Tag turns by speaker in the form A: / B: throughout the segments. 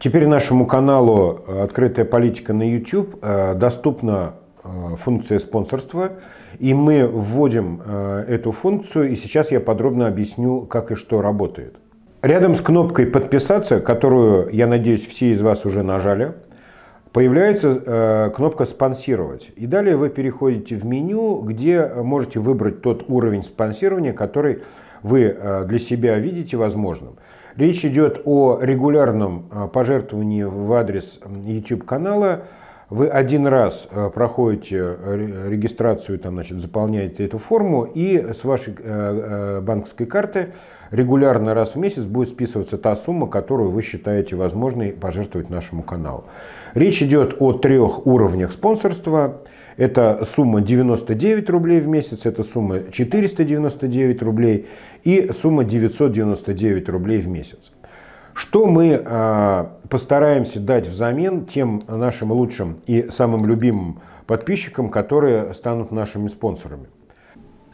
A: Теперь нашему каналу э, «Открытая политика» на YouTube э, доступна э, функция спонсорства, и мы вводим эту функцию, и сейчас я подробно объясню, как и что работает. Рядом с кнопкой «Подписаться», которую, я надеюсь, все из вас уже нажали – Появляется э, кнопка «Спонсировать». И далее вы переходите в меню, где можете выбрать тот уровень спонсирования, который вы э, для себя видите возможным. Речь идет о регулярном э, пожертвовании в адрес YouTube-канала. Вы один раз э, проходите э, регистрацию, там, значит, заполняете эту форму, и с вашей э, э, банковской карты – регулярно раз в месяц будет списываться та сумма, которую вы считаете возможной пожертвовать нашему каналу. Речь идет о трех уровнях спонсорства. Это сумма 99 рублей в месяц, это сумма 499 рублей и сумма 999 рублей в месяц. Что мы э, постараемся дать взамен тем нашим лучшим и самым любимым подписчикам, которые станут нашими спонсорами?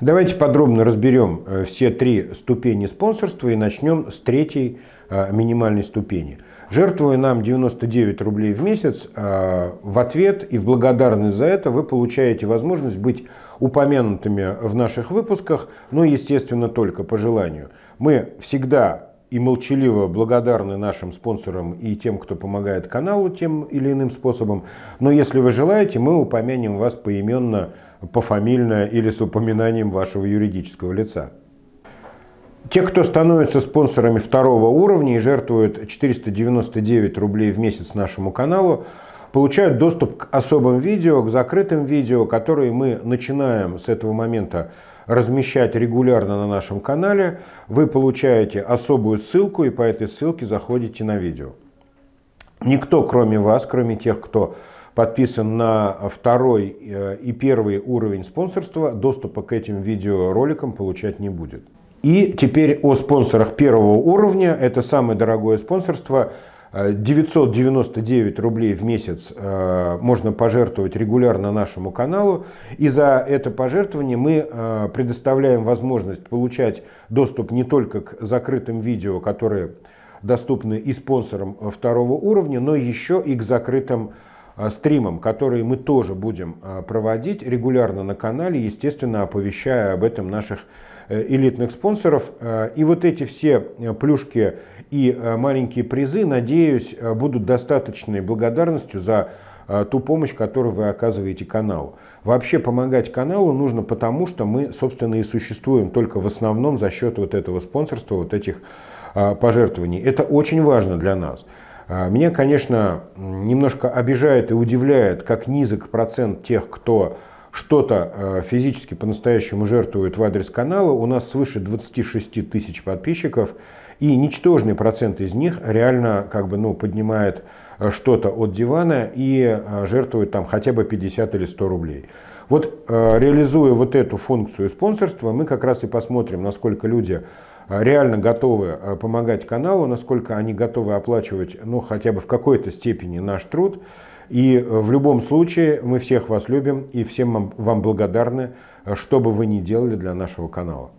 A: Давайте подробно разберем э, все три ступени спонсорства и начнем с третьей э, минимальной ступени. Жертвуя нам 99 рублей в месяц, э, в ответ и в благодарность за это вы получаете возможность быть упомянутыми в наших выпусках, но, ну естественно, только по желанию. Мы всегда и молчаливо благодарны нашим спонсорам и тем, кто помогает каналу тем или иным способом. Но если вы желаете, мы упомянем вас поименно пофамильно или с упоминанием вашего юридического лица. Те, кто становится спонсорами второго уровня и жертвуют 499 рублей в месяц нашему каналу, получают доступ к особым видео, к закрытым видео, которые мы начинаем с этого момента размещать регулярно на нашем канале. Вы получаете особую ссылку и по этой ссылке заходите на видео. Никто, кроме вас, кроме тех, кто подписан на второй э, и первый уровень спонсорства, доступа к этим видеороликам получать не будет. И теперь о спонсорах первого уровня. Это самое дорогое спонсорство. 999 э, рублей в месяц э, можно пожертвовать регулярно нашему каналу. И за это пожертвование мы предоставляем возможность получать доступ не только к закрытым видео, которые доступны и спонсорам второго уровня, но еще и к закрытым видео Э, стримам, которые мы тоже будем э, проводить регулярно на канале, естественно, оповещая об этом наших э, элитных спонсоров. И вот эти все плюшки и маленькие призы, надеюсь, будут достаточной благодарностью за ту помощь, которую вы оказываете каналу. Вообще помогать каналу нужно потому, что мы, собственно, и существуем только в основном за счет вот этого спонсорства, вот этих пожертвований. Это очень важно для нас. А, меня, конечно, немножко обижает и удивляет, как низок процент тех, кто что-то а, физически по-настоящему жертвует в адрес канала. У нас свыше 26 тысяч подписчиков, и ничтожный процент из них реально как бы, ну, поднимает а, что-то от дивана и жертвует там хотя бы 50 или 100 рублей. Вот реализуя вот эту функцию спонсорства, мы как раз и посмотрим, насколько люди а, реально готовы а, помогать каналу, насколько они готовы оплачивать, ну, хотя бы в какой-то степени наш труд. И э, в любом случае мы всех вас любим и всем вам благодарны, а, что бы вы ни делали для нашего канала.